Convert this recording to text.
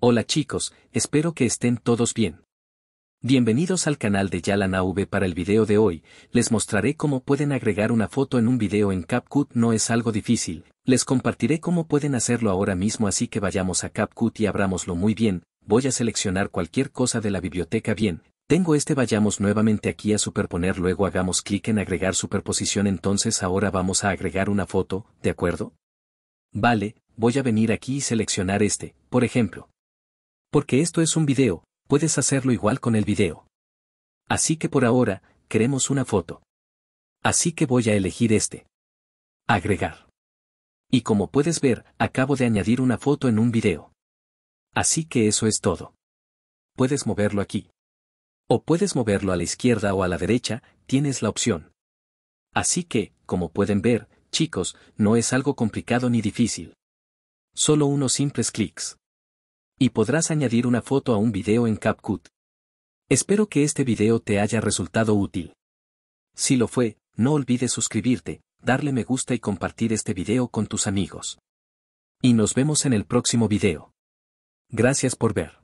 Hola chicos, espero que estén todos bien. Bienvenidos al canal de Yala para el video de hoy, les mostraré cómo pueden agregar una foto en un video en CapCut no es algo difícil, les compartiré cómo pueden hacerlo ahora mismo así que vayamos a CapCut y abrámoslo muy bien, voy a seleccionar cualquier cosa de la biblioteca bien, tengo este vayamos nuevamente aquí a superponer luego hagamos clic en agregar superposición entonces ahora vamos a agregar una foto, ¿de acuerdo? Vale, voy a venir aquí y seleccionar este, por ejemplo, porque esto es un video, puedes hacerlo igual con el video. Así que por ahora, queremos una foto. Así que voy a elegir este. Agregar. Y como puedes ver, acabo de añadir una foto en un video. Así que eso es todo. Puedes moverlo aquí. O puedes moverlo a la izquierda o a la derecha, tienes la opción. Así que, como pueden ver, chicos, no es algo complicado ni difícil. Solo unos simples clics y podrás añadir una foto a un video en CapCut. Espero que este video te haya resultado útil. Si lo fue, no olvides suscribirte, darle me gusta y compartir este video con tus amigos. Y nos vemos en el próximo video. Gracias por ver.